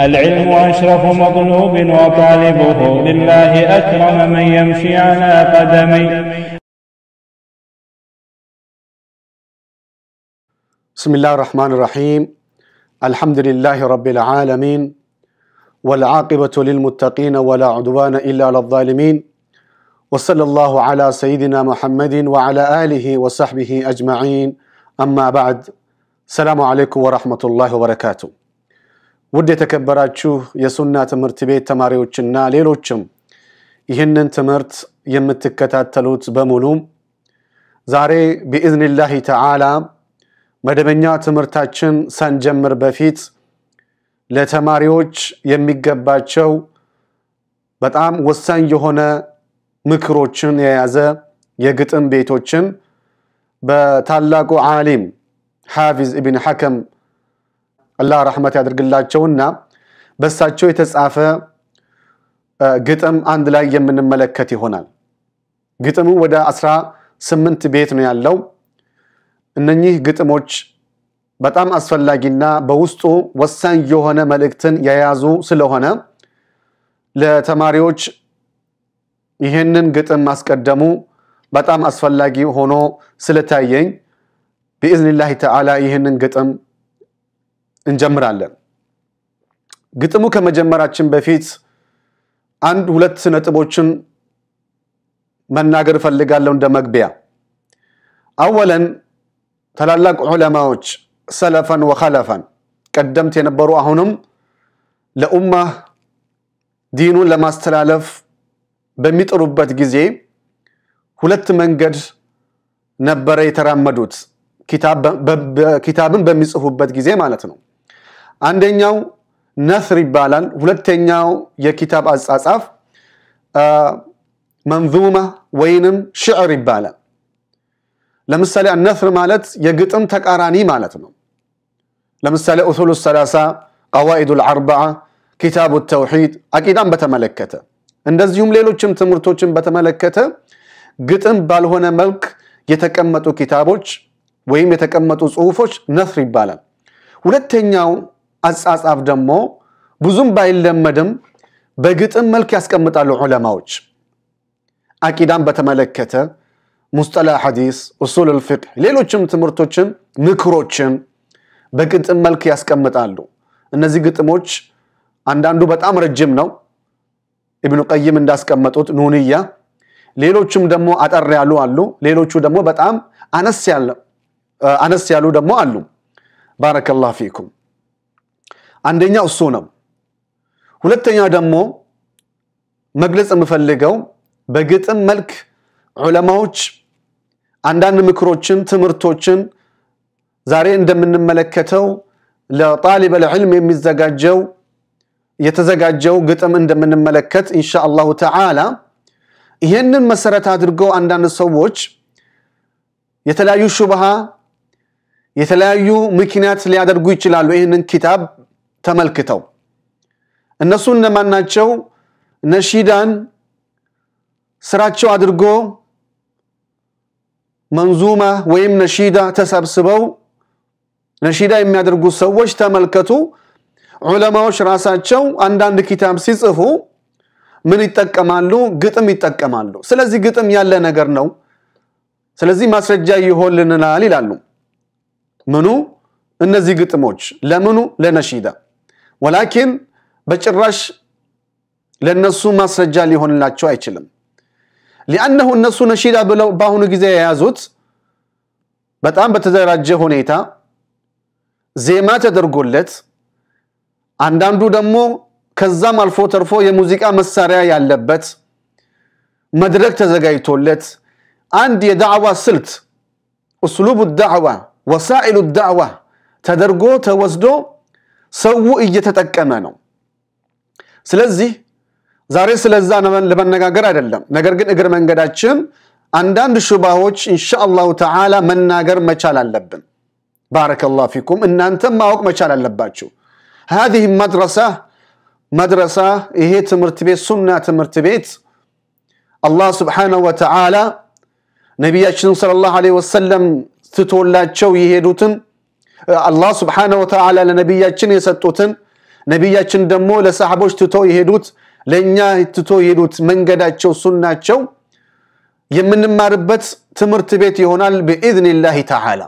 العلم أشرف مطلوب وطالبه لله أكرم من يمشي على قدمي بسم الله الرحمن الرحيم الحمد لله رب العالمين والعاقبة للمتقين ولا عدوان إلا على الظالمين وصلى الله على سيدنا محمد وعلى آله وصحبه أجمعين أما بعد السلام عليكم ورحمة الله وبركاته ውድ የተከበራችሁ የሱና ትምህርት ቤት ተማሪዎችና ሌሎችም ይህንን ትምህርት የምትከታተሉት በሙሉ ዛሬ ቢኢዝኒላሂ ተዓላ መደበኛ ትምህርታችን ሳንጀምር በፊት ለተማሪዎች የሚገባቸው በጣም ወሳኝ የሆነ ምክሮችን የያዘ የግጥም ቤቶችን በታላቁ ዓሊም ሓፊዝ ኢብን ሐከም አላህ ረሕመት ያደርግላቸውና በእሳቸው የተጻፈ ግጥም አንድ ላይ የምንመለከት ይሆናል። ግጥሙ ወደ አስራ ስምንት ቤት ነው ያለው። እነኚህ ግጥሞች በጣም አስፈላጊና በውስጡ ወሳኝ የሆነ መልእክትን የያዙ ስለሆነ ለተማሪዎች ይህንን ግጥም ማስቀደሙ በጣም አስፈላጊ ሆኖ ስለታየኝ ቢኢዝኒላሂ ተዓላ ይህንን ግጥም እንጀምራለን። ግጥሙ ከመጀመራችን በፊት አንድ ሁለት ነጥቦችን መናገር እፈልጋለሁ እንደ መግቢያ። አወለን ታላላቅ ዑለማዎች ሰለፈን ወኸለፈን ቀደምት የነበሩ አሁንም ለኡማ ዲኑን ለማስተላለፍ በሚጥሩበት ጊዜ ሁለት መንገድ ነበረ የተራመዱት ኪታብን በሚጽፉበት ጊዜ ማለት ነው። አንደኛው ነስር ይባላል። ሁለተኛው የኪታብ አጻጻፍ መንዙማ ወይንም ሽዕር ይባላል። ለምሳሌ አነስር ማለት የግጥም ተቃራኒ ማለት ነው። ለምሳሌ ኡሱሉ ሰላሳ፣ ቀዋኢዱ አርበዓ፣ ኪታቡ ተውሒድ፣ አቂዳን በተመለከተ እንደዚሁም ሌሎችም ትምህርቶችን በተመለከተ ግጥም ባልሆነ መልክ የተቀመጡ ኪታቦች ወይም የተቀመጡ ጽሁፎች ነስር ይባላል። ሁለተኛው አጻጻፍ ደግሞ ብዙም ባይለመድም በግጥም መልክ ያስቀምጣሉ ዑለማዎች። አቂዳን በተመለከተ ሙስጠላ ሐዲስ፣ ኡሱል ልፊቅህ፣ ሌሎችም ትምህርቶችን፣ ምክሮችን በግጥም መልክ ያስቀምጣሉ። እነዚህ ግጥሞች አንዳንዱ በጣም ረጅም ነው፣ ኢብኑ ቀይም እንዳስቀመጡት ኑንያ። ሌሎቹም ደግሞ አጠር ያሉ አሉ። ሌሎቹ ደግሞ በጣም አነስ ያሉ ደግሞ አሉ። ባረከላሁ ፊኩም። አንደኛው እሱ ነው። ሁለተኛ ደግሞ መግለጽ የምፈልገው በግጥም መልክ ዑለማዎች አንዳንድ ምክሮችን፣ ትምህርቶችን ዛሬ እንደምንመለከተው ለጣሊበ ልዕልም የሚዘጋጀው የተዘጋጀው ግጥም እንደምንመለከት እንሻ አላሁ ተዓላ ይህንን መሰረት አድርገው አንዳንድ ሰዎች የተለያዩ ሹብሃ የተለያዩ ምክንያት ሊያደርጉ ይችላሉ ይህንን ኪታብ ተመልክተው እነሱ እነማናቸው? ነሺዳን ስራቸው አድርጎ መንዙማ ወይም ነሺዳ ተሰብስበው ነሺዳ የሚያደርጉ ሰዎች ተመልከቱ። ዑለማዎች ራሳቸው አንዳንድ ኪታብ ሲጽፉ ምን ይጠቀማሉ? ግጥም ይጠቀማሉ። ስለዚህ ግጥም ያለ ነገር ነው። ስለዚህ ማስረጃ ይሆንልናል ይላሉ። ምኑ? እነዚህ ግጥሞች ለምኑ? ለነሺዳ ወላኪን በጭራሽ ለነሱ ማስረጃ ሊሆንላቸው አይችልም። ሊአነሁ እነሱ ነሺዳ ብለው በአሁኑ ጊዜ የያዙት በጣም በተደራጀ ሁኔታ ዜማ ተደርጎለት አንዳንዱ ደግሞ ከዛም አልፎ ተርፎ የሙዚቃ መሳሪያ ያለበት መድረክ ተዘጋጅቶለት አንድ የዳዕዋ ስልት እስሉቡ ዳዕዋ ወሳኢሉ ዳዕዋ ተደርጎ ተወስዶ ሰው እየተጠቀመ ነው። ስለዚህ ዛሬ ስለዛ ለመነጋገር አይደለም። ነገር ግን እግር መንገዳችን አንዳንድ ሹባዎች ኢንሻአላሁ ተዓላ መናገር መቻል አለብን። ባረከላሁ ፊኩም። እናንተም ማወቅ መቻል አለባችሁ። ሀዚህ መድረሳ መድረሳ ይሄ ትምህርት ቤት ሱና ትምህርት ቤት አላህ ስብሓነሁ ወተዓላ ነቢያችን ሰለላሁ ዐለይሂ ወሰለም ትቶላቸው የሄዱትን አላህ ስብሓነ ወተዓላ ለነቢያችን የሰጡትን ነቢያችን ደግሞ ለሰሓቦች ትቶ የሄዱት ለእኛ ትቶ የሄዱት መንገዳቸው ሱናቸው የምንማርበት ትምህርት ቤት ይሆናል ብኢዝኒላሂ ተዓላ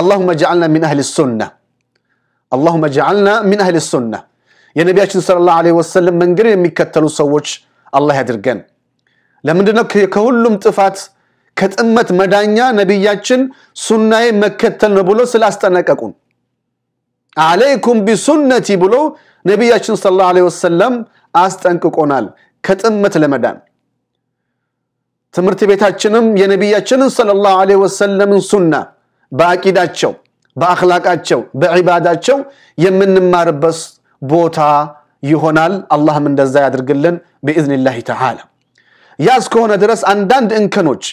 አላሁመ ጀዓልና ሚን አህል ሱና አላሁመ ጀዓልና ሚን አህል ሱና የነቢያችን ሰለላሁ ዐለይሂ ወሰለም መንገድን የሚከተሉ ሰዎች አላህ ያድርገን ለምንድነው ከሁሉም ጥፋት ከጥመት መዳኛ ነቢያችን ሱናዬ መከተል ነው ብሎ ስላስጠነቀቁን አለይኩም ቢሱነቲ ብሎ ነቢያችን ሰለላሁ ዐለይሂ ወሰለም አስጠንቅቆናል ከጥመት ለመዳን ትምህርት ቤታችንም የነቢያችንን ሰለላሁ ዐለይሂ ወሰለምን ሱና በአቂዳቸው በአክላቃቸው በዒባዳቸው የምንማርበት ቦታ ይሆናል አላህም እንደዛ ያድርግልን ብእዝንላህ ተዓላ ያ እስከሆነ ድረስ አንዳንድ እንከኖች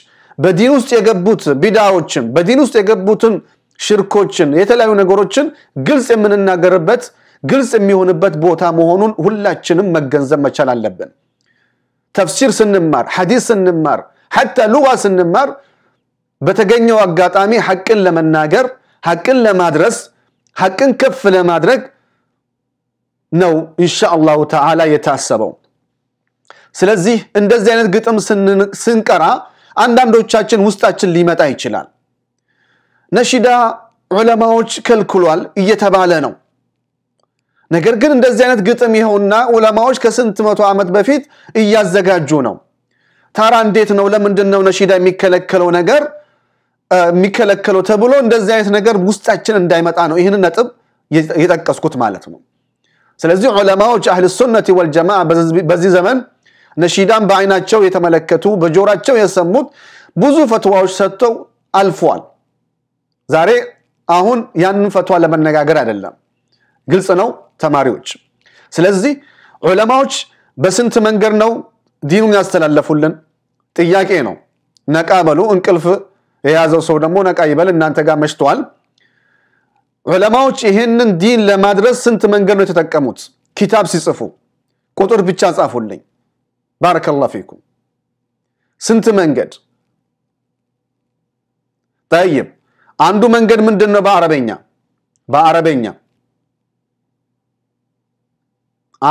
በዲን ውስጥ የገቡት ቢዳዎችን በዲን ውስጥ የገቡትን ሽርኮችን የተለያዩ ነገሮችን ግልጽ የምንናገርበት ግልጽ የሚሆንበት ቦታ መሆኑን ሁላችንም መገንዘብ መቻል አለብን። ተፍሲር ስንማር፣ ሐዲስ ስንማር፣ ሐታ ሉዋ ስንማር በተገኘው አጋጣሚ ሐቅን ለመናገር ሐቅን ለማድረስ ሐቅን ከፍ ለማድረግ ነው ኢንሻአላሁ ተዓላ የታሰበው። ስለዚህ እንደዚህ አይነት ግጥም ስንቀራ አንዳንዶቻችን ውስጣችን ሊመጣ ይችላል። ነሺዳ ዑለማዎች ከልክሏል እየተባለ ነው። ነገር ግን እንደዚህ አይነት ግጥም ይኸውና ዑለማዎች ከስንት መቶ ዓመት በፊት እያዘጋጁ ነው። ታራ እንዴት ነው? ለምንድን ነው ነሺዳ የሚከለከለው ነገር የሚከለከለው ተብሎ እንደዚህ አይነት ነገር ውስጣችን እንዳይመጣ ነው ይህንን ነጥብ የጠቀስኩት ማለት ነው። ስለዚህ ዑለማዎች አህል ሱነት በዚህ ዘመን ነሺዳን በአይናቸው የተመለከቱ በጆራቸው የሰሙት ብዙ ፈትዋዎች ሰጥተው አልፏል። ዛሬ አሁን ያንን ፈትዋ ለመነጋገር አይደለም፣ ግልጽ ነው ተማሪዎች። ስለዚህ ዑለማዎች በስንት መንገድ ነው ዲኑን ያስተላለፉልን? ጥያቄ ነው። ነቃ በሉ። እንቅልፍ የያዘው ሰው ደግሞ ነቃ ይበል። እናንተ ጋር መሽተዋል። ዑለማዎች ይህንን ዲን ለማድረስ ስንት መንገድ ነው የተጠቀሙት? ኪታብ ሲጽፉ ቁጥር ብቻ ጻፉልኝ። ባረከላህ ፊኩም። ስንት መንገድ ጠይብ። አንዱ መንገድ ምንድን ነው? በአረበኛ በአረበኛ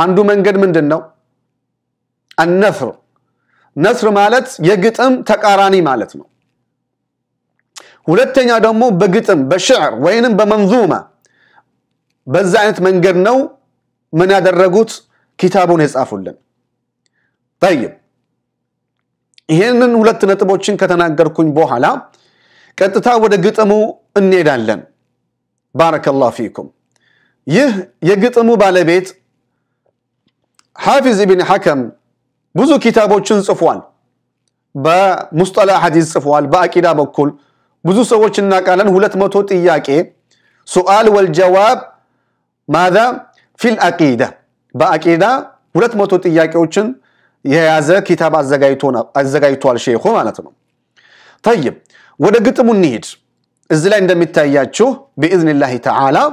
አንዱ መንገድ ምንድን ነው? አነስር ነስር ማለት የግጥም ተቃራኒ ማለት ነው። ሁለተኛ ደግሞ በግጥም በሽዕር ወይንም በመንዙማ በዛ አይነት መንገድ ነው ምን ያደረጉት ኪታቡን የጻፉልን። ጠይብ ይህንን ሁለት ነጥቦችን ከተናገርኩኝ በኋላ ቀጥታ ወደ ግጥሙ እንሄዳለን። ባረከላሁ ፊኩም። ይህ የግጥሙ ባለቤት ሐፊዝ ኢብን ሐከም ብዙ ኪታቦችን ጽፏል። በሙስጠላ ሐዲስ ጽፏል። በአቂዳ በኩል ብዙ ሰዎች እናቃለን። ሁለት መቶ ጥያቄ ሱአል ወልጀዋብ ማዛ ፊል አቂዳ በአቂዳ ሁለት መቶ ጥያቄዎችን يهيازة كتاب الزغايتو الشيخو مالتنو طيب وده قطم النهيج الزلان ده متاياتشو بإذن الله تعالى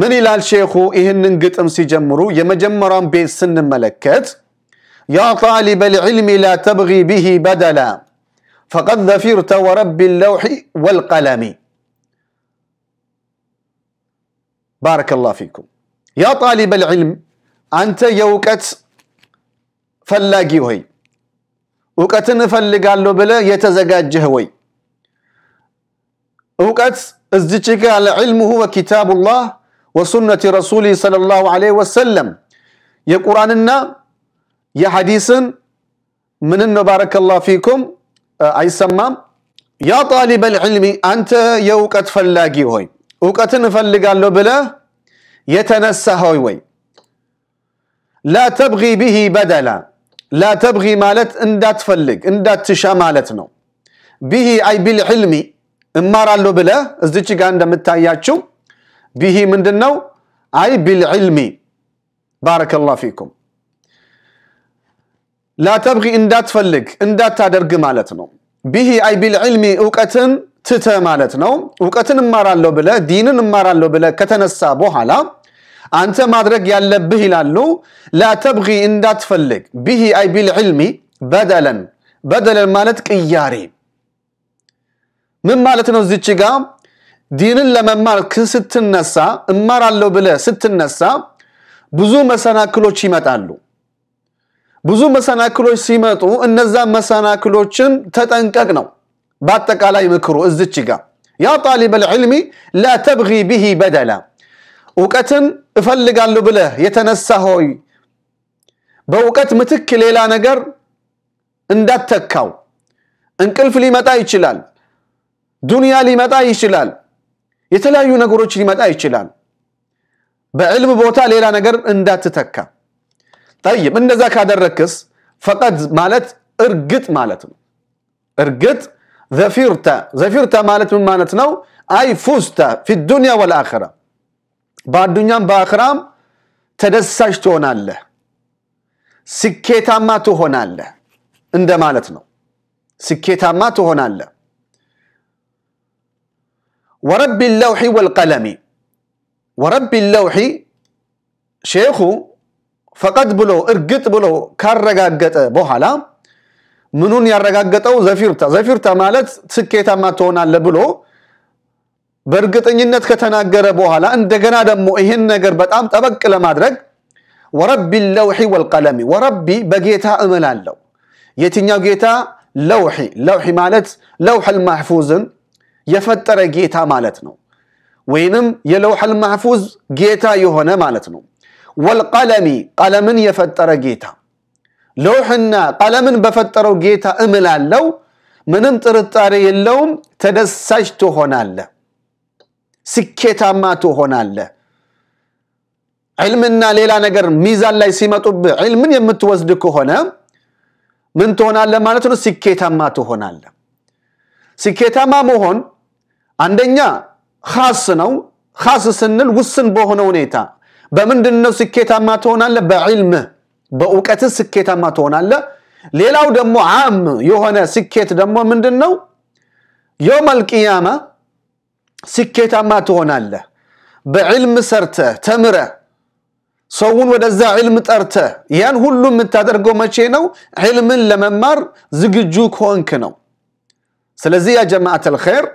من إلى الشيخو إهنن قطم سيجمرو يمجمران بسن ملكات يا طالب العلم لا تبغي به بدلا فقد ذفرت تورب اللوح والقلم بارك الله فيكم يا طالب العلم أنت يوكت فلاجي هوي وقت نفلق على بلا يتزجاج هوي وقت ازدجك على علمه هو كتاب الله وسنة رسولي صلى الله عليه وسلم يا قراننا يا حديثن من نبارك الله فيكم اي سمام يا طالب العلم انت يا وقت فلاجي هوي وقت نفلق على بلا يتنسى هوي لا تبغي به بدلا ላተብሂ ማለት እንዳትፈልግ እንዳትሻ ማለት ነው። ቢሂ አይ ቢልዕልሚ እማራለሁ ብለህ እዚች ጋር እንደምታያችው ቢሂ ምንድን ነው? አይ ቢልዕልሚ ባረከላሁ ፊኩም። ላተብሂ እንዳትፈልግ እንዳታደርግ ማለት ነው። ቢሂ አይ ቢልዕልሚ እውቀትን ትተ ማለት ነው። እውቀትን እማራለሁ ብለ ዲንን እማራለሁ ብለ ከተነሳ በኋላ አንተ ማድረግ ያለብህ ይላሉ ላተብጊ እንዳትፈልግ ብሂ አይ ቢልዕልሚ በደለን በደለን ማለት ቅያሬ ምን ማለት ነው እዚች ጋ ዲንን ለመማር ስትነሳ እማራለሁ ብለ ስትነሳ ብዙ መሰናክሎች ይመጣሉ ብዙ መሰናክሎች ሲመጡ እነዛ መሰናክሎችን ተጠንቀቅ ነው በአጠቃላይ ምክሩ እዝች ጋ ያ ጣሊበል ዕልሚ ላ ተብጊ ብሂ በደላ እውቀትን እፈልጋለሁ ብለህ የተነሳ ሆይ በእውቀት ምትክ ሌላ ነገር እንዳትተካው እንቅልፍ ሊመጣ ይችላል፣ ዱንያ ሊመጣ ይችላል፣ የተለያዩ ነገሮች ሊመጣ ይችላል። በዕልም ቦታ ሌላ ነገር እንዳትተካ። ጠይብ እንደዛ ካደረክስ ፈቀድ ማለት እርግጥ ማለት ነው። እርግጥ ዘፊርተ ዘፊርተ ማለት ምን ማለት ነው? አይ ፉዝተ ፊ ዱንያ ወልአኸራ በአዱኛም በአክራም ተደሳሽ ትሆናለህ፣ ስኬታማ ትሆናለህ እንደማለት ነው። ስኬታማ ትሆናለህ። ወረቢ ለውሒ ወልቀለሚ ወረቢ ለውሒ ሼኹ ፈቀድ ብሎ እርግጥ ብሎ ካረጋገጠ በኋላ ምኑን ያረጋገጠው? ዘፊርታ ዘፊርታ ማለት ስኬታማ ትሆናለህ ብሎ በእርግጠኝነት ከተናገረ በኋላ እንደገና ደግሞ ይህን ነገር በጣም ጠበቅ ለማድረግ ወረቢ ለውሒ ወልቀለሚ ወረቢ በጌታ እምላለሁ። የትኛው ጌታ? ለውሒ ለውሒ ማለት ለውሐል ማሕፉዝን የፈጠረ ጌታ ማለት ነው። ወይንም የለውሐል ማሕፉዝ ጌታ የሆነ ማለት ነው። ወልቀለሚ ቀለምን የፈጠረ ጌታ ለውሕና ቀለምን በፈጠረው ጌታ እምላለው። ምንም ጥርጣሬ የለውም። ተደሳች ትሆናለህ። ስኬታማ ትሆናለህ። ዕልምና ሌላ ነገር ሚዛን ላይ ሲመጡብህ ዕልምን የምትወስድ ከሆነ ምን ትሆናለህ ማለት ነው? ስኬታማ ትሆናለህ። ስኬታማ መሆን አንደኛ ኻስ ነው። ኻስ ስንል ውስን በሆነ ሁኔታ በምንድን ነው ስኬታማ ትሆናለህ? በዕልምህ በእውቀትህ ስኬታማ ትሆናለህ። ሌላው ደግሞ አም የሆነ ስኬት ደግሞ ምንድን ነው? የውመል ቂያማ ስኬታማ ትሆናለህ። በዕልም ሰርተ ተምረ ሰውን ወደዛ ዕልም ጠርተ ያን ሁሉ የምታደርገው መቼ ነው? ዕልምን ለመማር ዝግጁ ከሆንክ ነው። ስለዚህ ያ ጀማዓት አልኸይር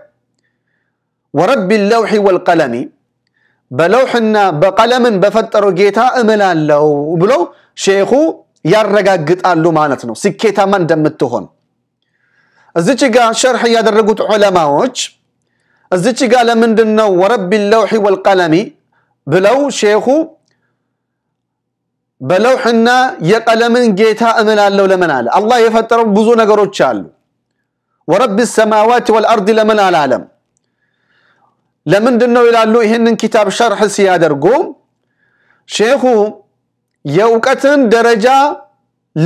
ወረቢ ለውሒ ወልቀለሚ በለውሕና በቀለምን በፈጠረው ጌታ እምላለው ብለው ሼኹ ያረጋግጣሉ ማለት ነው፣ ስኬታማ እንደምትሆን። እዚች ጋር ሸርሕ ያደረጉት ዑለማዎች እዚች ጋር ለምንድን ነው ወረቢ ለውሒ ወልቀለሚ ብለው ሼኹ በለውሕና የቀለምን ጌታ እምላለሁ ለምን አለ? አላህ የፈጠረው ብዙ ነገሮች አሉ። ወረቢ ሰማዋት ወልአርድ ለምን አላለም? ለምንድን ነው ይላሉ። ይህንን ኪታብ ሸርሕ ሲያደርጉ ሼኹ የእውቀትን ደረጃ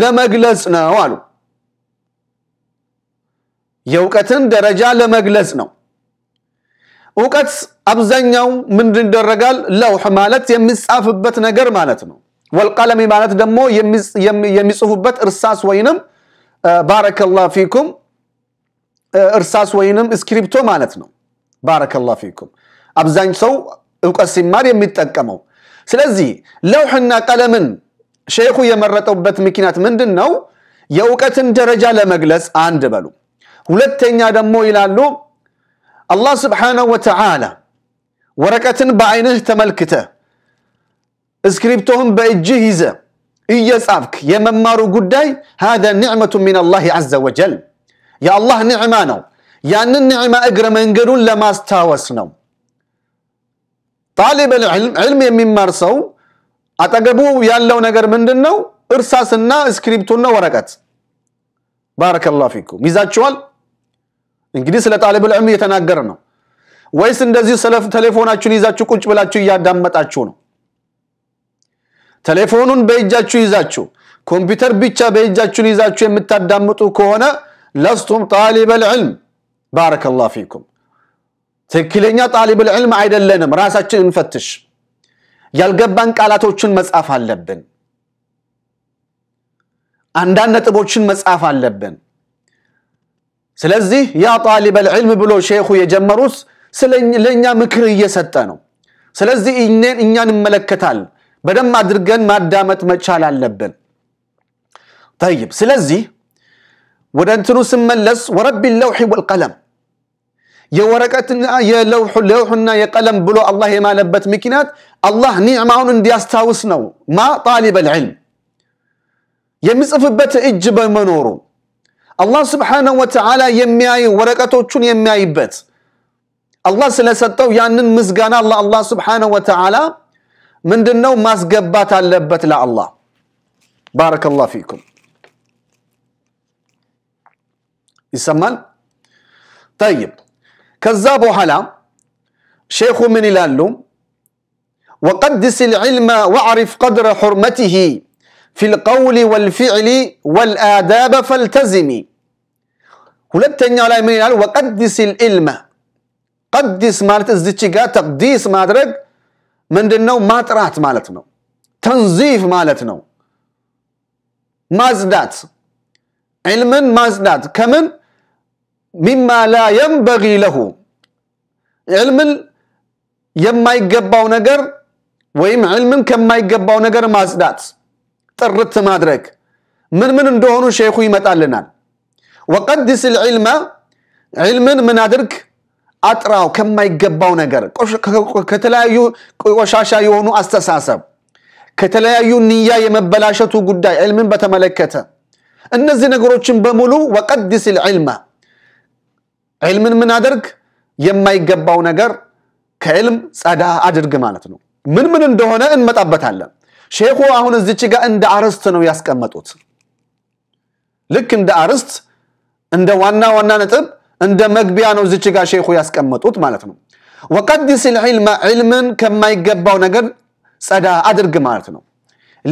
ለመግለጽ ነው አሉ። የእውቀትን ደረጃ ለመግለጽ ነው። እውቀት አብዛኛው ምንድን ይደረጋል? ለውህ ማለት የሚጻፍበት ነገር ማለት ነው። ወልቀለሚ ማለት ደግሞ የሚጽፉበት እርሳስ ወይንም ባረከላሁ ፊኩም እርሳስ ወይንም እስክሪፕቶ ማለት ነው። ባረከላሁ ፊኩም አብዛኝ ሰው እውቀት ሲማር የሚጠቀመው። ስለዚህ ለውሕና ቀለምን ሼኹ የመረጠበት ምክንያት ምንድን ነው? የእውቀትን ደረጃ ለመግለጽ አንድ በሉ። ሁለተኛ ደግሞ ይላሉ አላህ ስብሓነሁ ወተዓላ ወረቀትን በአይንህ ተመልክተ እስክሪፕቶህን በእጅህ ይዘ እየጻፍክ የመማሩ ጉዳይ ሃذا ኒዕመቱ ሚን አላህ ዐዘ ወጀል የአላህ ኒዕማ ነው። ያንን ኒዕማ እግረ መንገዱን ለማስታወስ ነው። ጣሊብ ልዕልም ዕልም የሚማር ሰው አጠገቡ ያለው ነገር ምንድን ነው? እርሳስና እስክሪፕቶና ወረቀት። ባረከላሁ ፊኩም ይዛችኋል። እንግዲህ ስለ ጣሊቡል ዕልም እየተናገረ ነው ወይስ እንደዚሁ ቴሌፎናችሁን ይዛችሁ ቁጭ ብላችሁ እያዳመጣችሁ ነው? ቴሌፎኑን በእጃችሁ ይዛችሁ ኮምፒውተር ብቻ በእጃችሁን ይዛችሁ የምታዳምጡ ከሆነ ለስቱም ጣሊበል ዕልም። ባረከላሁ ፊኩም። ትክክለኛ ጣሊብ ዕልም አይደለንም። ራሳችን እንፈትሽ። ያልገባን ቃላቶችን መጻፍ አለብን። አንዳንድ ነጥቦችን መጻፍ አለብን። ስለዚህ ያ ጣሊበል ዒልም ብሎ ሼኹ የጀመሩት ለእኛ ምክር እየሰጠ ነው። ስለዚህ እኛን እንመለከታል። በደንብ አድርገን ማዳመጥ መቻል አለብን። ጠይብ፣ ስለዚህ ወደ እንትኑ ስመለስ ወረቢ ለውሒ ወልቀለም የወረቀትና የለውሑና የቀለም ብሎ አላህ የማለበት ምክንያት አላህ ኒዕማውን እንዲያስታውስ ነው። ማ ጣሊበል ዒልም የሚጽፍበት እጅ በመኖሩ الله سبحانه وتعالى يمياي ورقته چون يمياي بات الله سلسطو يعني مزقانا الله الله سبحانه وتعالى من دنو مزقبات اللبت لا الله بارك الله فيكم يسمان طيب كذابو هلا شيخ من الالو وقدس العلم وعرف قدر حرمته في القول والفعل والآداب فالتزمي ولدت أن على من قال وقدس العلم قدس مالت الزيتشيكا تقديس مادرك من دنو ما ترات مالتنا تنظيف مالتنا مازدات علم مازدات كمن مما لا ينبغي له علم يما يقبع نجر ويم علم كما يقبع نجر مازدات ጥርት ማድረግ ምን ምን እንደሆኑ ሼኹ ይመጣልናል። ወቀድስ ልዕልመ ዕልምን ምን አድርግ አጥራው ከማይገባው ነገር፣ ከተለያዩ ቆሻሻ የሆኑ አስተሳሰብ፣ ከተለያዩ ንያ የመበላሸቱ ጉዳይ ዕልምን በተመለከተ እነዚህ ነገሮችን በሙሉ ወቀድስ ልዕልመ ዕልምን ምን አድርግ የማይገባው ነገር ከዕልም ጸዳ አድርግ ማለት ነው። ምን ምን እንደሆነ እንመጣበታለን። ሼኹ አሁን እዚች ጋር እንደ አርዕስት ነው ያስቀመጡት። ልክ እንደ አርዕስት እንደ ዋና ዋና ነጥብ እንደ መግቢያ ነው እዚች ጋር ሼኹ ያስቀመጡት ማለት ነው። ወቀዲስ ልዕልመ ዕልምን ከማይገባው ነገር ጸዳ አድርግ ማለት ነው።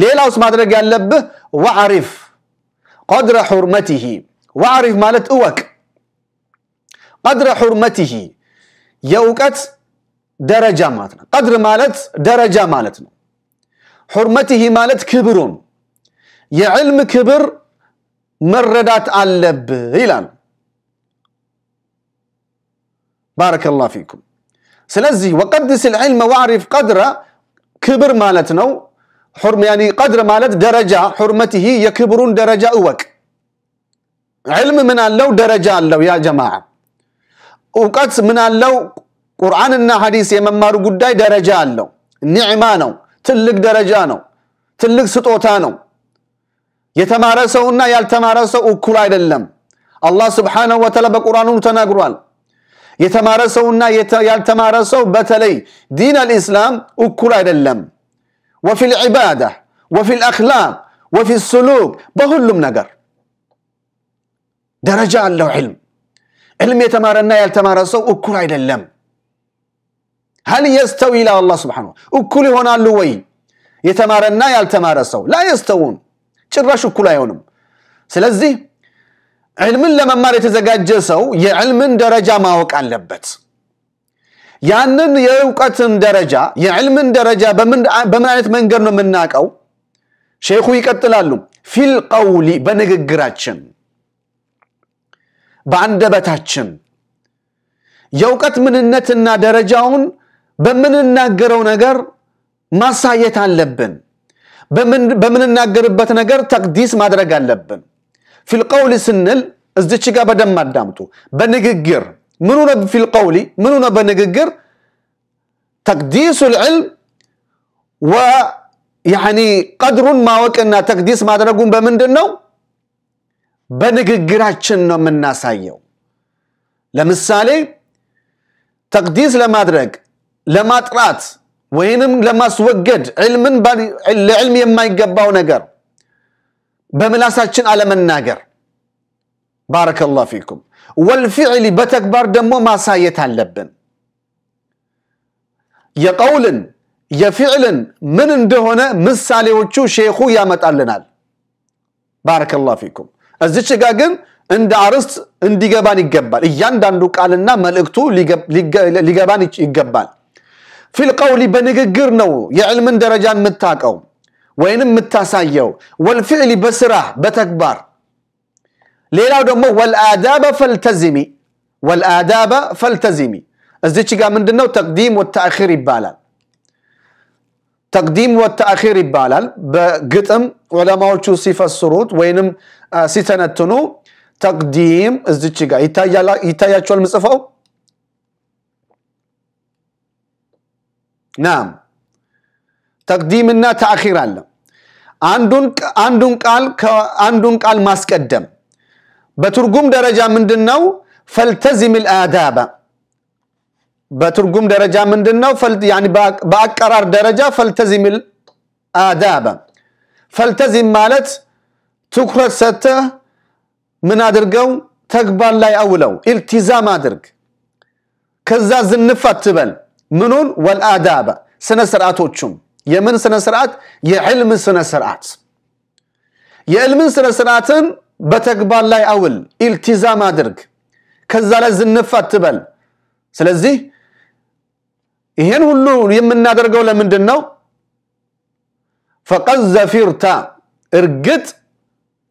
ሌላውስ ማድረግ ያለብህ ወዓሪፍ ቀድረ ሑርመቲሂ ወዓሪፍ ማለት እወቅ። ቀድረ ሑርመቲሂ የእውቀት ደረጃ ማለት ነው። ቀድር ማለት ደረጃ ማለት ነው። حرمته مالت كبرون يا علم كبر مردات ألب إلان بارك الله فيكم سلزي وقدس العلم واعرف قدره كبر مالتنا حرم يعني قدر مالت درجة حرمته يكبرون درجة أوك علم من الله درجة الله يا جماعة وقدس من الله قرآن النا حديث مارو قداي درجة الله نعمانو تلق درجانو تلق ستوتانو يتمارسو انا يالتمارسو اكولاي للم الله سبحانه وتعالى بقرانو تناقروال يتمارسو انا يالتمارسو بتلي دين الاسلام اكولاي للم وفي العبادة وفي الاخلاق وفي السلوك بهلم نقر درجان له علم علم يتمارنا يالتمارسو اكولاي للم ሀል የስተው ይላ አላ ስብሓን እኩል ይሆናሉ ወይ የተማረና ያልተማረ ሰው ላ የስተውን ጭራሽ እኩል አይሆንም ስለዚህ ዕልምን ለመማር የተዘጋጀ ሰው የዕልምን ደረጃ ማወቅ አለበት ያንን የእውቀትን ደረጃ የዕልምን ደረጃ በምን አይነት መንገድ ነው የምናቀው ሼኹ ይቀጥላሉ ፊል በንግግራችን በአንደበታችን የእውቀት ምንነትና ደረጃውን በምንናገረው ነገር ማሳየት አለብን። በምንናገርበት ነገር ተቅዲስ ማድረግ አለብን። ፊልቀውሊ ስንል እዚች ጋር በደንብ አዳምጡ። በንግግር ምኑ ነው ፊልቀውሊ ምኑ ነው በንግግር ተቅዲሱ ልዕልም ወያኒ ቀድሩን ማወቅና ተቅዲስ ማድረጉን በምንድን ነው በንግግራችን ነው የምናሳየው። ለምሳሌ ተቅዲስ ለማድረግ ለማጥራት ወይንም ለማስወገድ ዕልምን ለዕልም የማይገባው ነገር በምላሳችን አለመናገር ባረከላሁ ፊኩም ወልፊዕሊ በተግባር ደግሞ ማሳየት አለብን የቀውልን የፊዕልን ምን እንደሆነ ምሳሌዎቹ ሼኹ ያመጣልናል ባረከላሁ ፊኩም እዚች ጋ ግን እንደ አርስት እንዲገባን ይገባል እያንዳንዱ ቃልና መልእክቱ ሊገባን ይገባል ፊልቀውሊ በንግግር ነው የዕልምን ደረጃ የምታቀው ወይንም የምታሳየው ወልፊዕሊ በስራ በተግባር ሌላው ደግሞ ወልአዳበ ፈልተዚሚ ወልአዳበ ፈልተዚሚ እዚች ጋር ምንድነው ተቅዲም ወተአኺር ይባላል ተቅዲም ወተአኺር ይባላል በግጥም ዑለማዎቹ ሲፈስሩት ወይንም ሲተነትኑ ተቅዲም እዚች ጋር ይታያቸዋል ምጽፈው ናም ተቅዲምና ተአኺር አለ። አንዱን ቃል አንዱን ቃል ማስቀደም በትርጉም ደረጃ ምንድን ነው? ፈልተዚም ልአዳባ በትርጉም ደረጃ ምንድን ነው? በአቀራር ደረጃ ፈልተዚም ልአዳባ ፈልተዚም ማለት ትኩረት ሰተ ምን አድርገው ተግባር ላይ አውለው ኢልቲዛም አድርግ። ከዛ ዝንፍ አትበል። ምኑን ወልአዳበ ስነ ስርዓቶቹም የምን ስነ ስርዓት የዕልም ስነ ስርዓት የዕልምን ስነ ስርዓትን በተግባር ላይ አውል ኢልቲዛም አድርግ ከዛ ላይ ዝንፍ አትበል ስለዚህ ይህን ሁሉ የምናደርገው ለምንድን ነው ፈቀዝ ዘፊርታ እርግጥ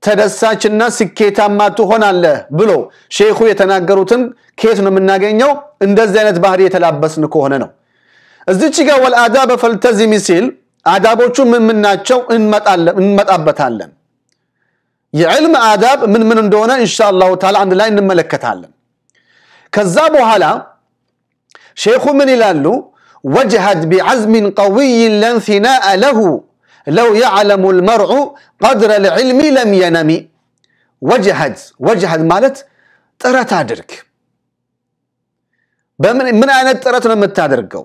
ተደሳችና ስኬታማ ትሆናለህ ብሎ ሼኹ የተናገሩትን ኬት ነው የምናገኘው? እንደዚህ አይነት ባህሪ የተላበስን ከሆነ ነው። እዚች ጋር ወልአዳ ፈልተዚሚ ሲል አዳቦቹ ምን ምን ናቸው እንመጣበታለን። የዕልም አዳብ ምን ምን እንደሆነ ኢንሻአላሁ ተዓላ አንድ ላይ እንመለከታለን። ከዛ በኋላ ሼኹ ምን ይላሉ? ወጅሀድ ቢዓዝሚን ቀዊይን ለንፊናአ ለሁ ለው የዕለሙ ልመርዑ ቀድረ ልዕልሚ ለም የነሚ ወጅሀድ ወጅሀድ ማለት ጥረት አድርግ ምን አይነት ጥረት ነው የምታደርገው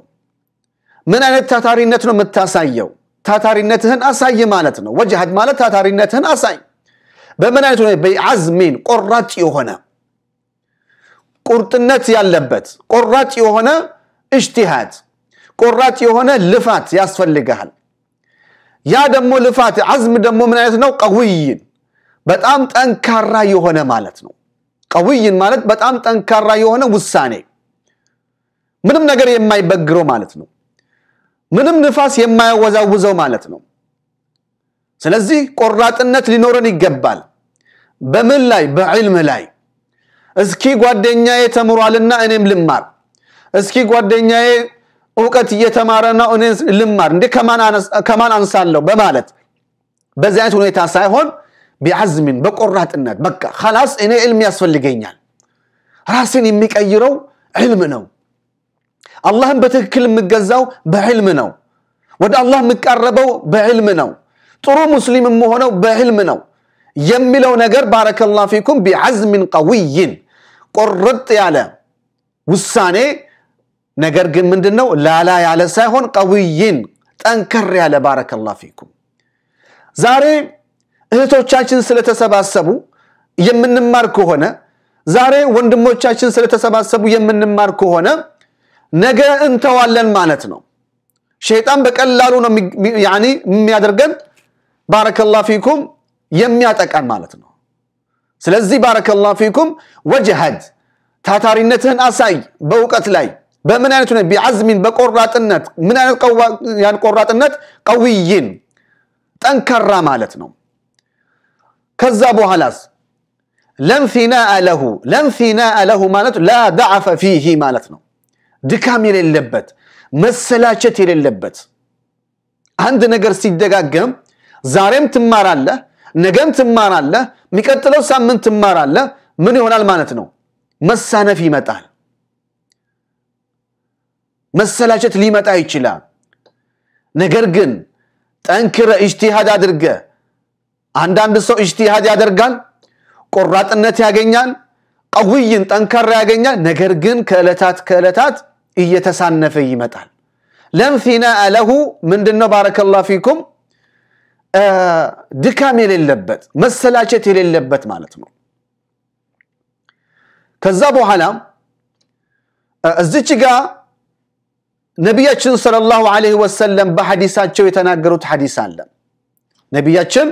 ምን አይነት ታታሪነት ነው የምታሳየው ታታሪነትህን አሳይ ማለት ነው ወጅሀድ ማለት ታታሪነትህን አሳይ በምን አይነት ሁኔታ በአዝሚን ቆራጭ የሆነ ቁርጥነት ያለበት ቆራጭ የሆነ እጅትሃድ ቆራጭ የሆነ ልፋት ያስፈልግሃል ያ ደግሞ ልፋት አዝም ደግሞ ምን አይነት ነው? ቀውይን በጣም ጠንካራ የሆነ ማለት ነው። ቀውይን ማለት በጣም ጠንካራ የሆነ ውሳኔ፣ ምንም ነገር የማይበግረው ማለት ነው። ምንም ንፋስ የማያወዛውዘው ማለት ነው። ስለዚህ ቆራጥነት ሊኖረን ይገባል። በምን ላይ? በዕልም ላይ። እስኪ ጓደኛዬ ተምሯልና እኔም ልማር፣ እስኪ ጓደኛዬ እውቀት እየተማረ ነው እኔ ልማር እንዴ ከማን አንሳለሁ በማለት በዚህ አይነት ሁኔታ ሳይሆን ቢዓዝሚን በቆራጥነት በቃ ከላስ እኔ ዕልም ያስፈልገኛል ራስን የሚቀይረው ዕልም ነው አላህን በትክክል የምገዛው በዕልም ነው ወደ አላህ የምቃረበው በዕልም ነው ጥሩ ሙስሊም የምሆነው በዕልም ነው የሚለው ነገር ባረከላሁ ፊኩም ቢዓዝሚን ቀዊይን ቆረጥ ያለ ውሳኔ ነገር ግን ምንድን ነው ላላ ያለ ሳይሆን ቀውይን ጠንከር ያለ ባረከላ ፊኩም ዛሬ እህቶቻችን ስለተሰባሰቡ የምንማር ከሆነ ዛሬ ወንድሞቻችን ስለተሰባሰቡ የምንማር ከሆነ ነገ እንተዋለን ማለት ነው ሸይጣን በቀላሉ ነው የሚያደርገን ባረከላ ፊኩም የሚያጠቃን ማለት ነው ስለዚህ ባረከላ ፊኩም ወጅሀድ ታታሪነትህን አሳይ በእውቀት ላይ በምን አይነት ሆነ ቢዓዝሚን በቆራጥነት ምን አይነት ያን ቆራጥነት ቀውይን ጠንካራ ማለት ነው ከዛ በኋላስ ለንፊናአ ለሁ ለንፊናአ ለሁ ማለት ላ ዳዕፈ ፊሂ ማለት ነው ድካም የሌለበት መሰላቸት የሌለበት አንድ ነገር ሲደጋገም ዛሬም ትማራለህ ነገም ትማራለህ የሚቀጥለው ሳምንት ትማራለህ ምን ይሆናል ማለት ነው መሳነፍ ይመጣል መሰላቸት ሊመጣ ይችላል። ነገር ግን ጠንክረ እጅቲሃድ አድርገ አንዳንድ ሰው እጅቲሃድ ያደርጋል፣ ቆራጥነት ያገኛል፣ ቀውይን ጠንካራ ያገኛል። ነገር ግን ከዕለታት ከዕለታት እየተሳነፈ ይመጣል። ለምፊና አለሁ ምንድን ነው? ባረከላሁ ፊኩም ድካም የሌለበት መሰላቸት የሌለበት ማለት ነው። ከዛ በኋላ እዚች ጋር ነቢያችን ሰለላሁ አለህ ወሰለም በሐዲሳቸው የተናገሩት ሐዲስ አለ። ነቢያችን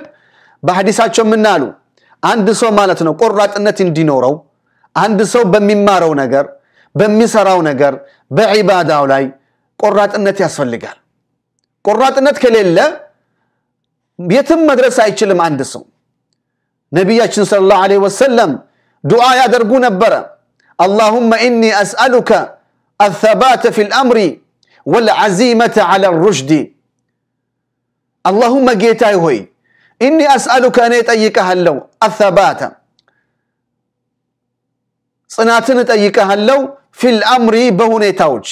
በሐዲሳቸው የምናሉ አንድ ሰው ማለት ነው ቆራጥነት እንዲኖረው አንድ ሰው በሚማረው ነገር በሚሰራው ነገር በዒባዳው ላይ ቆራጥነት ያስፈልጋል። ቆራጥነት ከሌለ የትም መድረስ አይችልም አንድ ሰው። ነቢያችን ላሁ ዐለይሂ ወሰለም ዱዓ ያደርጉ ነበረ። አላሁመ ኢኒ አስአሉከ አተባተ ፊል አምሪ ወልዓዚመተ ዓላ ሩሽዲ አላሁመ ጌታይ ሆይ ኢኒ አስአሉከ እኔ እጠይቀሃለው አተባተ ጽናትን እጠይቀሃለው ፊል አምሪ በሁኔታዎች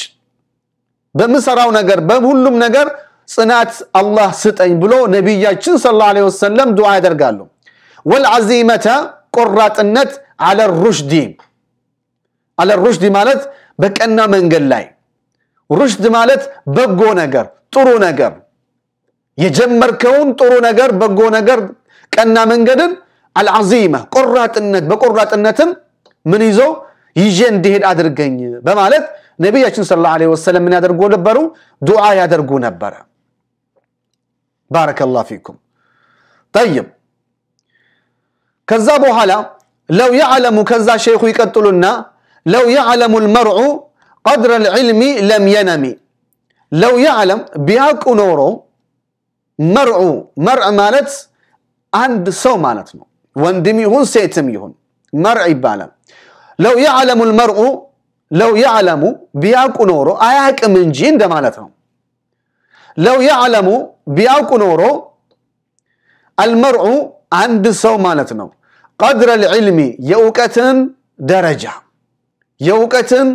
በምሰራው ነገር በሁሉም ነገር ጽናት አላህ ስጠኝ ብሎ ነቢያችን ሰለላሁ ዐለይሂ ወሰለም ዱዓ ያደርጋሉ። ወልዓዚመተ ቆራጥነት አለ ሩሽዲ አለ ሩሽዲ ማለት በቀና መንገድ ላይ رشد ማለት በጎ ነገር ጥሩ ነገር የጀመርከውን ጥሩ ነገር በጎ ነገር ቀና መንገድን አልዓዚመ ቆራጥነት በቆራጥነትም ምን ይዞ ይዤ እንዲሄድ አድርገኝ በማለት ነቢያችን ስለ ላ ወሰለም ምን ያደርጉ ነበሩ ዱዓ ያደርጉ ነበረ ባረከላሁ ፊኩም ጠይብ ከዛ በኋላ ለው ያዕለሙ ከዛ ሼኹ ይቀጥሉና ለው ያዕለሙ ልመርዑ قدر العلم لم ينم لو يعلم بياك نورو مرعو مرع مالت عند سو مالت نو وندم يهون سيتم يهون مرع بالا لو يعلم المرء لو يعلم بياك نورو اياك من جين ده مالت نو لو يعلم بياك نورو المرء عند سو مالت نو قدر العلم يوكتن درجه يوكتن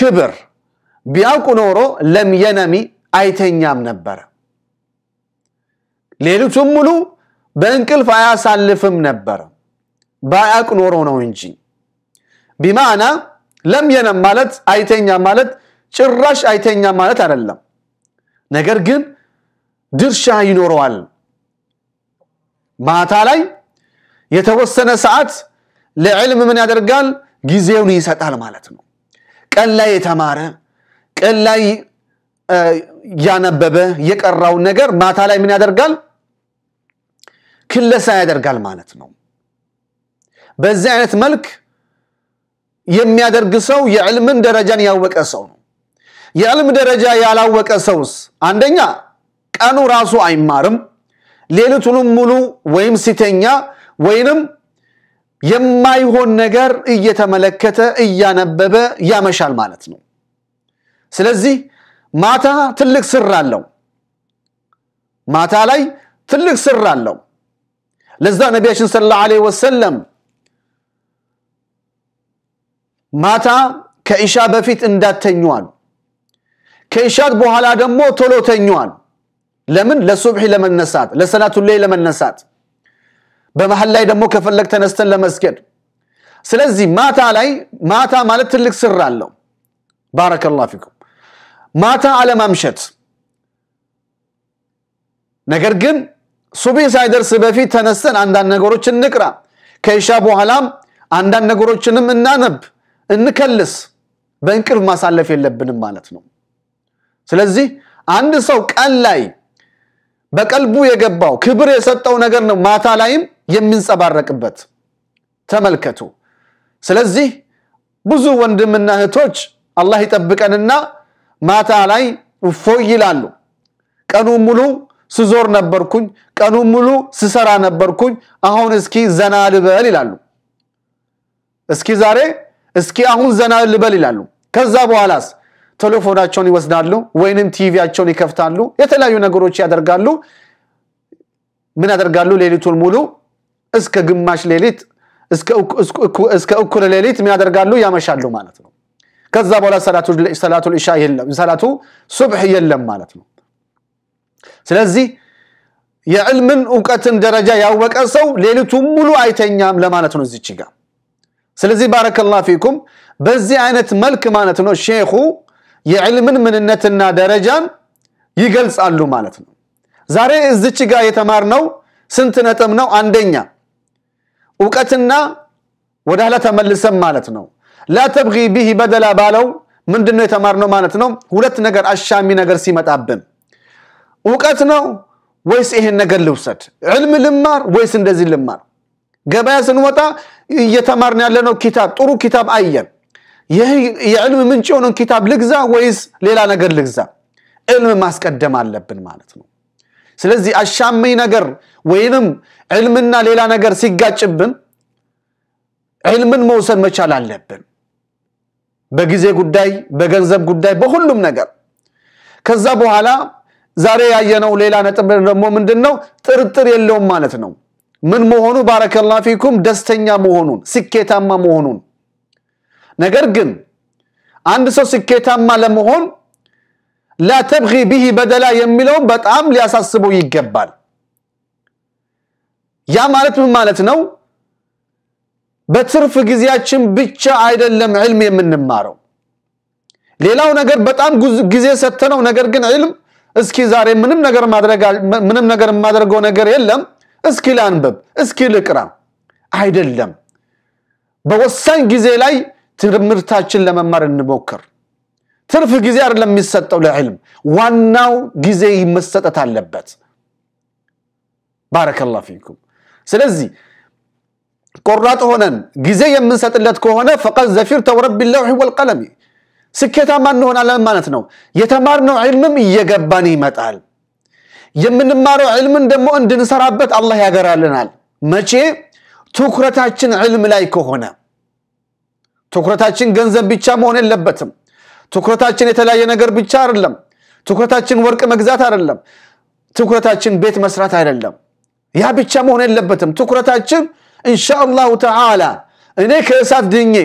ክብር ቢያውቁ ኖሮ ለምየነሚ አይተኛም ነበረ ሌሊቱም ሙሉ በእንቅልፍ አያሳልፍም ነበረ ባያቅ ኖሮ ነው እንጂ ቢማና ለምየነም ማለት አይተኛ ማለት ጭራሽ አይተኛም ማለት አይደለም ነገር ግን ድርሻ ይኖረዋል ማታ ላይ የተወሰነ ሰዓት ለዕልም ምን ያደርጋል ጊዜውን ይሰጣል ማለት ነው ቀን ላይ የተማረ ቀን ላይ ያነበበ የቀራው ነገር ማታ ላይ ምን ያደርጋል? ክለሳ ያደርጋል ማለት ነው። በዚህ አይነት መልክ የሚያደርግ ሰው የዕልምን ደረጃን ያወቀ ሰው ነው። የዕልም ደረጃ ያላወቀ ሰውስ አንደኛ ቀኑ ራሱ አይማርም፣ ሌሊቱንም ሙሉ ወይም ሲተኛ ወይንም የማይሆን ነገር እየተመለከተ እያነበበ ያመሻል ማለት ነው። ስለዚህ ማታ ትልቅ ስር አለው። ማታ ላይ ትልቅ ስር አለው። ለዛ ነቢያችን ሰለላሁ ዐለይሂ ወሰለም ማታ ከኢሻ በፊት እንዳተኙ አሉ። በኋላ ደግሞ ቶሎ ተኙዋል። ለምን? ለሱብሒ ለመነሳት፣ ለሰላቱ ላይ ለመነሳት በመሀል ላይ ደግሞ ከፈለግ ተነስተን ለመስገድ ስለዚህ ማታ ላይ ማታ ማለት ትልቅ ስር አለው ባረከላሁ ፊኩም ማታ አለማምሸት ነገር ግን ሱቢ ሳይደርስ በፊት ተነስተን አንዳንድ ነገሮችን እንቅራ ከሻ በኋላም አንዳንድ ነገሮችንም እናነብ እንከልስ በእንቅልፍ ማሳለፍ የለብንም ማለት ነው ስለዚህ አንድ ሰው ቀን ላይ በቀልቡ የገባው ክብር የሰጠው ነገር ነው ማታ ላይም የሚንጸባረቅበት ተመልከቱ። ስለዚህ ብዙ ወንድምና እህቶች አላህ ይጠብቀንና ማታ ላይ እፎይ ይላሉ። ቀኑ ሙሉ ስዞር ነበርኩኝ፣ ቀኑ ሙሉ ስሰራ ነበርኩኝ፣ አሁን እስኪ ዘና ልበል ይላሉ። እስኪ ዛሬ እስኪ አሁን ዘና ልበል ይላሉ። ከዛ በኋላስ ቴሌፎናቸውን ይወስዳሉ፣ ወይንም ቲቪያቸውን ይከፍታሉ፣ የተለያዩ ነገሮች ያደርጋሉ። ምን ያደርጋሉ? ሌሊቱን ሙሉ እስከ ግማሽ ሌሊት እስከ እኩል ሌሊት የሚያደርጋሉ ያመሻሉ ማለት ነው። ከዛ በኋላ ሰላቱ ኢሻ የለም፣ ሰላቱ ሱብሕ የለም ማለት ነው። ስለዚህ የዕልምን እውቀትን ደረጃ ያወቀ ሰው ሌሊቱ ሙሉ አይተኛም ለማለት ነው እዚች ጋር። ስለዚህ ባረከላሁ ፊኩም በዚህ አይነት መልክ ማለት ነው ሼኹ የዕልምን ምንነትና ደረጃን ይገልጻሉ ማለት ነው። ዛሬ እዚች ጋር የተማርነው ስንት ነጥብ ነው? አንደኛ እውቀትና ወደ ኋላ ተመልሰን ማለት ነው። ላተብጊ ቢሂ በደላ ባለው ምንድን ነው የተማርነው ማለት ነው? ሁለት ነገር አሻሚ ነገር ሲመጣብን እውቀት ነው ወይስ ይሄን ነገር ልውሰድ፣ ዕልም ልማር ወይስ እንደዚህ ልማር። ገበያ ስንወጣ እየተማርን ያለነው ኪታብ ጥሩ ኪታብ አየን። ይህ የዕልም ምንጭ የሆነን ኪታብ ልግዛ ወይስ ሌላ ነገር ልግዛ? ዕልም ማስቀደም አለብን ማለት ነው። ስለዚህ አሻሚ ነገር ወይንም ዕልምና ሌላ ነገር ሲጋጭብን ዕልምን መውሰድ መቻል አለብን። በጊዜ ጉዳይ፣ በገንዘብ ጉዳይ፣ በሁሉም ነገር ከዛ በኋላ ዛሬ ያየነው ሌላ ነጥብ ደግሞ ምንድን ነው? ጥርጥር የለውም ማለት ነው። ምን መሆኑ ባረከላ ፊኩም ደስተኛ መሆኑን ስኬታማ መሆኑን። ነገር ግን አንድ ሰው ስኬታማ ለመሆን ላተብጊ ቢሂ በደላ የሚለውን በጣም ሊያሳስበው ይገባል። ያ ማለት ምን ማለት ነው? በትርፍ ጊዜያችን ብቻ አይደለም ዕልም የምንማረው። ሌላው ነገር በጣም ጊዜ ሰተነው፣ ነገር ግን ዕልም እስኪ ዛሬ ምንም ነገር ምንም ነገር የማደርገው ነገር የለም፣ እስኪ ላንብብ፣ እስኪ ልቅራ አይደለም። በወሳኝ ጊዜ ላይ ትምህርታችን ለመማር እንሞክር። ትርፍ ጊዜ አይደለም የሚሰጠው ለዕልም። ዋናው ጊዜ መሰጠት አለበት። ባረከላ ፊኩም። ስለዚህ ቆራጥ ሆነን ጊዜ የምንሰጥለት ከሆነ ፈቀድ ዘፊር ተውረብ ለውሒ ወልቀለሚ ስኬታማ እንሆናለን ማለት ነው። የተማርነው ዕልምም እየገባን ይመጣል። የምንማረው ዕልምን ደግሞ እንድንሰራበት አላህ ያገራልናል። መቼ? ትኩረታችን ዕልም ላይ ከሆነ ትኩረታችን ገንዘብ ብቻ መሆን የለበትም። ትኩረታችን የተለያየ ነገር ብቻ አይደለም። ትኩረታችን ወርቅ መግዛት አይደለም። ትኩረታችን ቤት መስራት አይደለም። ያ ብቻ መሆን የለበትም። ትኩረታችን እንሻአላሁ ተዓላ እኔ ከእሳት ድኜ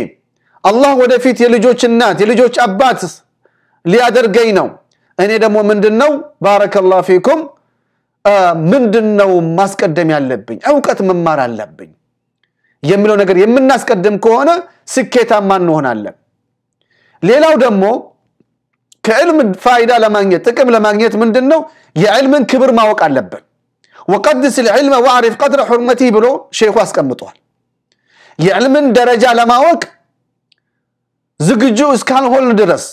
አላህ ወደፊት የልጆች እናት የልጆች አባት ሊያደርገኝ ነው። እኔ ደግሞ ምንድን ነው ባረከላሁ ፊኩም ምንድን ነው ማስቀደም ያለብኝ እውቀት መማር አለብኝ የሚለው ነገር የምናስቀድም ከሆነ ስኬታማ እንሆናለን። ሌላው ደግሞ ከዕልም ፋይዳ ለማግኘት ጥቅም ለማግኘት ምንድን ነው የዕልምን ክብር ማወቅ አለብን። ወቀድስ ልዕልመ ዋዕሪፍ ቀድረ ሑርመቲ ብሎ ሼኹ አስቀምጧል። የዕልምን ደረጃ ለማወቅ ዝግጁ እስካልሆን ድረስ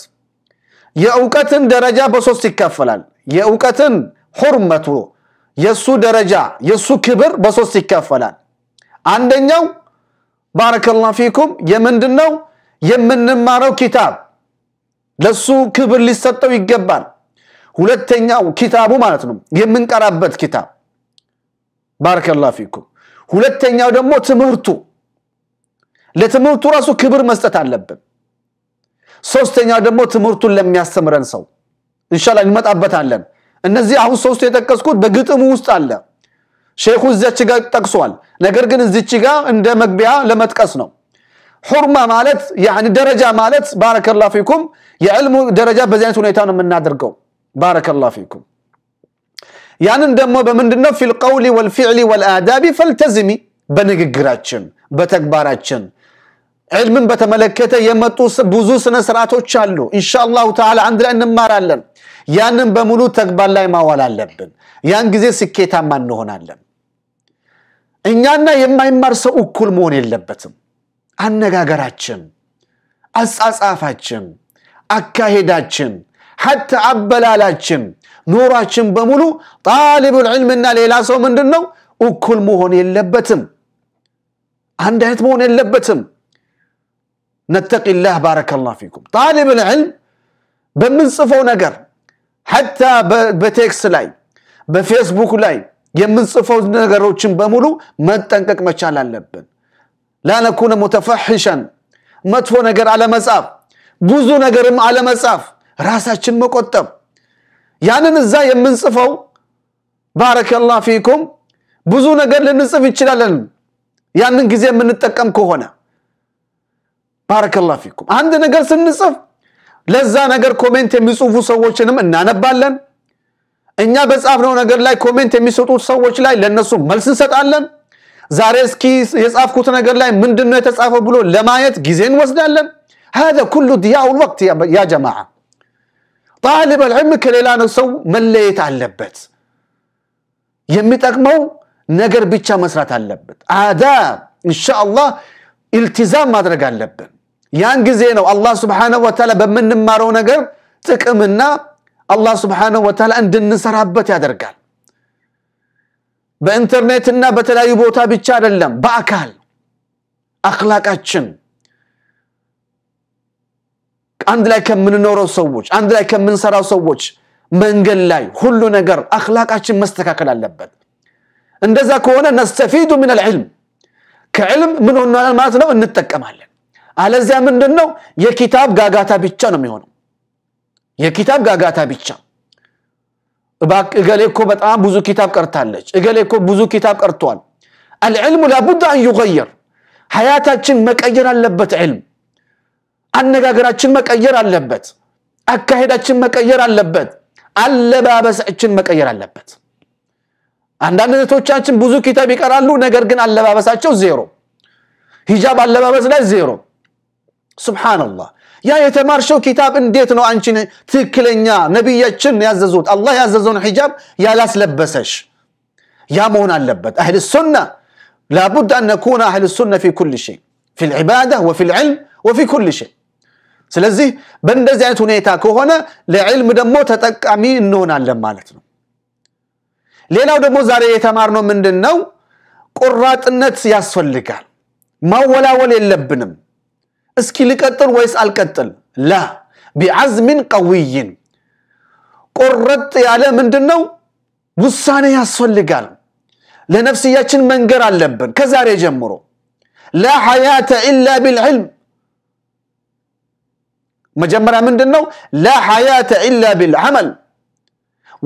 የእውቀትን ደረጃ በሶስት ይካፈላል። የእውቀትን ሑርመቱ የእሱ ደረጃ የእሱ ክብር በሶስት ይካፈላል። አንደኛው ባረከላሁ ፊኩም የምንድን ነው የምንማረው ኪታብ ለሱ ክብር ሊሰጠው ይገባል። ሁለተኛው ኪታቡ ማለት ነው፣ የምንቀራበት ኪታብ ባረከላ ፊኩም። ሁለተኛው ደግሞ ትምህርቱ፣ ለትምህርቱ ራሱ ክብር መስጠት አለብን። ሶስተኛው ደግሞ ትምህርቱን ለሚያስተምረን ሰው እንሻላ እንመጣበታለን። እነዚህ አሁን ሶስቱ የጠቀስኩት በግጥሙ ውስጥ አለ። ሼኹ እዚያች ጋር ጠቅሷል። ነገር ግን እዚች ጋር እንደ መግቢያ ለመጥቀስ ነው። ሑርማ ማለት ደረጃ ማለት ባረከላ ፊኩም የዕልሙ ደረጃ በዚህ አይነት ሁኔታ ነው የምናደርገው። ባረከላ ፊኩም። ያንን ደግሞ በምንድነው ፊል ቀውሊ ወልፊዕሊ ወልአዳቢ ፈልተዝሚ፣ በንግግራችን በተግባራችን ዕልምን በተመለከተ የመጡ ብዙ ስነ ስርዓቶች አሉ። ኢንሻአላሁ ተዓላ አንድ ላይ እንማራለን። ያንን በሙሉ ተግባር ላይ ማዋል አለብን። ያን ጊዜ ስኬታማ እንሆናለን። እኛና የማይማር ሰው እኩል መሆን የለበትም። አነጋገራችን፣ አጻጻፋችን፣ አካሄዳችን፣ ሐታ አበላላችን፣ ኑሯችን በሙሉ ጣሊቡል ዒልምና ሌላ ሰው ምንድን ነው እኩል መሆን የለበትም። አንድ አይነት መሆን የለበትም። ነተቂላህ ባረከላሁ ፊኩም። ጣሊቡል ዒልም በምንጽፈው ነገር ሐታ በቴክስት ላይ በፌስቡክ ላይ የምንጽፈው ነገሮችን በሙሉ መጠንቀቅ መቻል አለብን። ላነኩነ ሙተፈሒሻን መጥፎ ነገር አለመጻፍ፣ ብዙ ነገርም አለመጻፍ፣ ራሳችን መቆጠብ። ያንን እዛ የምንጽፈው ባረከላህ ፊኩም ብዙ ነገር ልንጽፍ ይችላለን። ያንን ጊዜ የምንጠቀም ከሆነ ባረከላህ ፊኩም። አንድ ነገር ስንጽፍ ለዛ ነገር ኮሜንት የሚጽፉ ሰዎችንም እናነባለን። እኛ በጻፍነው ነገር ላይ ኮሜንት የሚሰጡት ሰዎች ላይ ለነሱ መልስ እንሰጣለን። زارسكي يسأف كوتنا قال لهم من دون نيت يصافوا بلو لمايت جيزين وسدالن هذا كله ضياع الوقت يا جماعه طالب العلم كليلان سو من اللي يتعلبت يميت اقمو نقر بيتشا مسرات اللبت هذا ان شاء الله التزام ما درق اللبت يان جيزين الله سبحانه وتعالى بمن مارو نقر تكمنا الله سبحانه وتعالى عند النصر هبت يا درقال በኢንተርኔትና በተለያዩ ቦታ ብቻ አይደለም በአካል አክላቃችን አንድ ላይ ከምንኖረው ሰዎች አንድ ላይ ከምንሰራው ሰዎች መንገድ ላይ ሁሉ ነገር አክላቃችን መስተካከል አለበት እንደዛ ከሆነ ነስተፊዱ ምን ልዕልም ከዕልም ምን ሆናል ማለት ነው እንጠቀማለን አለዚያ ምንድን ነው የኪታብ ጋጋታ ብቻ ነው የሚሆነው የኪታብ ጋጋታ ብቻ እገሌ እኮ በጣም ብዙ ኪታብ ቀርታለች፣ እገሌ እኮ ብዙ ኪታብ ቀርቷል። አልዕልሙ ላቡድ አን ዩገየር፣ ሀያታችን መቀየር አለበት። ዕልም አነጋገራችን መቀየር አለበት። አካሄዳችን መቀየር አለበት። አለባበሳችን መቀየር አለበት። አንዳንድ እህቶቻችን ብዙ ኪታብ ይቀራሉ፣ ነገር ግን አለባበሳቸው ዜሮ፣ ሂጃብ አለባበስ ላይ ዜሮ። ሱብሓነላህ يا يتمار شو كتاب إن ديت نو عنشين تكلنيا نبي يتشن ززوت الله يا ززون حجاب يا لاس لبسش يا مونا اللبت أهل السنة لابد أن نكون أهل السنة في كل شيء في العبادة وفي العلم وفي كل شيء سلزي بندز يعني تونيتا كوهنا لعلم دمو تتك أمين نونا اللمالتنا ليلا ودمو زاري يتمار نو من دنو قرات النت سياس ما ولا ولي اللبنم اسكي لكتل ويس الكتل لا بعزم قوي قررت ياله مندنو وسانه يسفلقال لنفسياتين منقر አለብን كزار يجمرو لا حياه الا بالعلم من دنو لا حياه الا بالعمل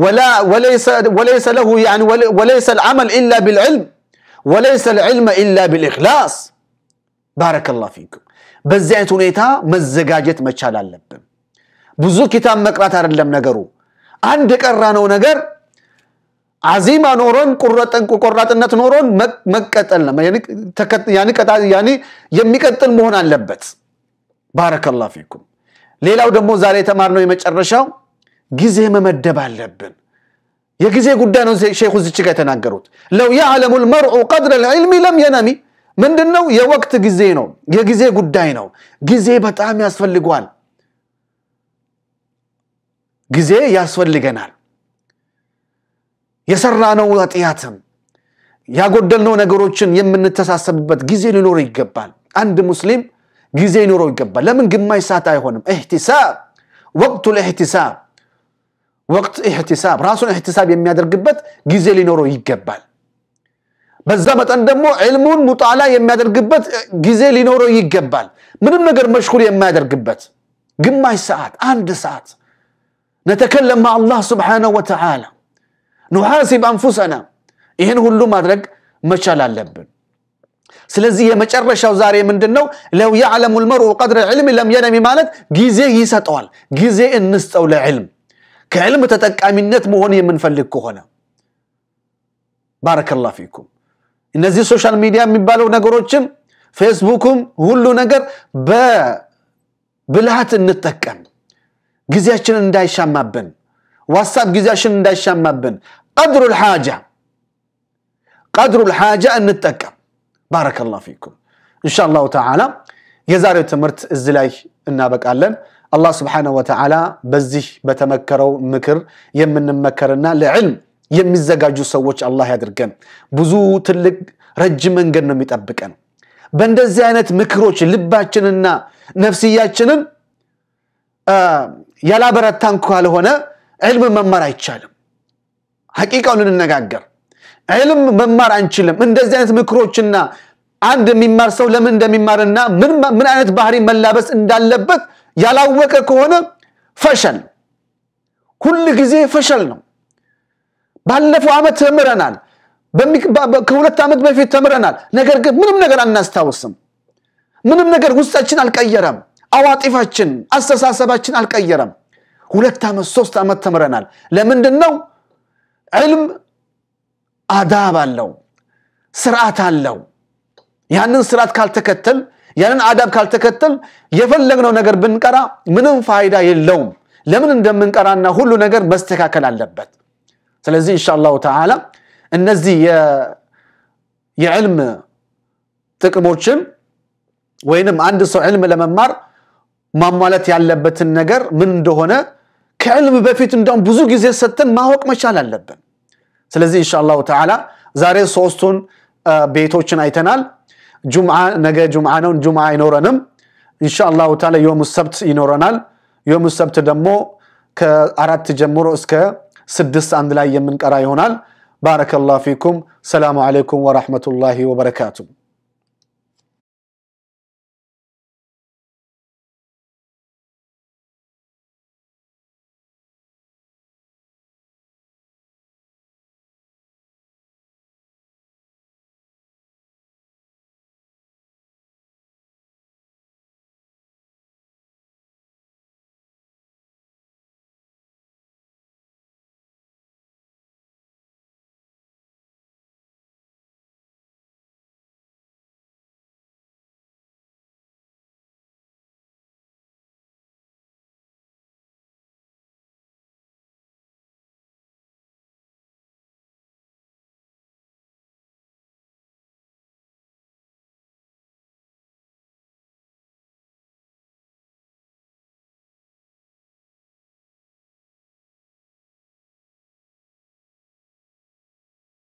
ولا وليس وليس له يعني وليس العمل الا بالعلم وليس العلم الا بالاخلاص بارك الله فيكم በዚህ አይነት ሁኔታ መዘጋጀት መቻል አለብን ብዙ ኪታብ መቅራት አይደለም ነገሩ አንድ የቀራነው ነገር አዚማ ኖሮን ቆራጥነት ኖሮን መቀጠል የሚቀጥል መሆን አለበት ባረከላ ፊኩም ሌላው ደግሞ ዛሬ የተማርነው የመጨረሻው ጊዜ መመደብ አለብን የጊዜ ጉዳይ ነው ሼኹ ዝችጋ የተናገሩት ለው ያዕለሙ ልመርዑ ቀድረ ልዕልሚ ለም የነሚ ምንድነው? የወቅት ጊዜ ነው። የጊዜ ጉዳይ ነው። ጊዜ በጣም ያስፈልገዋል። ጊዜ ያስፈልገናል። የሰራነው ኃጢአትም ያጎደልነው ነገሮችን የምንተሳሰብበት ጊዜ ሊኖረው ይገባል። አንድ ሙስሊም ጊዜ ሊኖረው ይገባል። ለምን ግማሽ ሰዓት አይሆንም? ኢሕቲሳብ ወቅቱ ለኢሕቲሳብ ወቅት ኢሕቲሳብ ራሱን ኢሕቲሳብ የሚያደርግበት ጊዜ ሊኖረው ይገባል። በዛ መጠን ደግሞ ዕልሙን ሙጣላ የሚያደርግበት ጊዜ ሊኖረው ይገባል። ምንም ነገር መሽሁል የማያደርግበት ግማሽ ሰዓት፣ አንድ ሰዓት ነተከለም ማ አላህ ስብሓነሁ ወተዓላ ኑሓሲብ አንፉሰና። ይህን ሁሉ ማድረግ መቻል አለብን። ስለዚህ የመጨረሻው ዛሬ ምንድን ነው? ለው ያዕለሙ ልመርኡ ቀድረ ዕልም ለም የነሚ ማለት ጊዜ ይሰጠዋል። ጊዜ እንስጠው ለዕልም። ከዕልም ተጠቃሚነት መሆን የምንፈልግ ከሆነ ባረከላሁ ፊኩም نزي سوشيال ميديا مبالو نجروتشم فيسبوكم هولو نجر ب بلهات النتكم جزياشن انداي شام مبن واتساب جزياشن انداي شام مبن قدر الحاجة قدر الحاجة ان النتكم بارك الله فيكم إن شاء الله تعالى يزاري تمرت الزلاي النابك ألن الله سبحانه وتعالى بزيه بتمكره مكر يمن مكرنا لعلم የሚዘጋጁ ሰዎች አላህ ያድርገን። ብዙ ትልቅ ረጅም መንገድ ነው የሚጠብቀን። በእንደዚህ አይነት ምክሮች ልባችንና ነፍስያችንን ያላበረታን ካልሆነ ዕልም መማር አይቻልም። ሐቂቃውን ልንነጋገር ዕልም መማር አንችልም። እንደዚህ አይነት ምክሮችና አንድ የሚማር ሰው ለምን እንደሚማርና ምን አይነት ባህሪ መላበስ እንዳለበት ያላወቀ ከሆነ ፈሸል፣ ሁል ጊዜ ፈሸል ነው። ባለፈው ዓመት ተምረናል። ከሁለት ዓመት በፊት ተምረናል። ነገር ግን ምንም ነገር አናስታውስም። ምንም ነገር ውስጣችን አልቀየረም። አዋጢፋችን፣ አስተሳሰባችን አልቀየረም። ሁለት ዓመት ሶስት ዓመት ተምረናል። ለምንድን ነው? ዕልም አዳብ አለው፣ ስርዓት አለው። ያንን ስርዓት ካልተከተል ያንን አዳብ ካልተከተል የፈለግነው ነገር ብንቀራ ምንም ፋይዳ የለውም። ለምን እንደምንቀራና ሁሉ ነገር መስተካከል አለበት። ስለዚህ ኢንሻአላሁ ተዓላ እነዚህ የዕልም ጥቅሞችን ወይንም አንድ ሰው ዕልም ለመማር ማሟላት ያለበትን ነገር ምን እንደሆነ ከዕልም በፊት እንደውም ብዙ ጊዜ ሰጥተን ማወቅ መቻል አለብን። ስለዚህ ኢንሻአላሁ ተዓላ ዛሬ ሶስቱን ቤቶችን አይተናል። ጁምዓ ነገ ጁምዓ ነው። ጁምዓ አይኖረንም። እንሻላሁ ተዓላ ዮም ሰብት ይኖረናል። ዮም ሰብት ደግሞ ከአራት ጀምሮ እስከ ስድስት አንድ ላይ የምንቀራ ይሆናል ባረከላሁ ፊኩም ሰላሙ አለይኩም ወራህመቱላሂ ወበረካቱ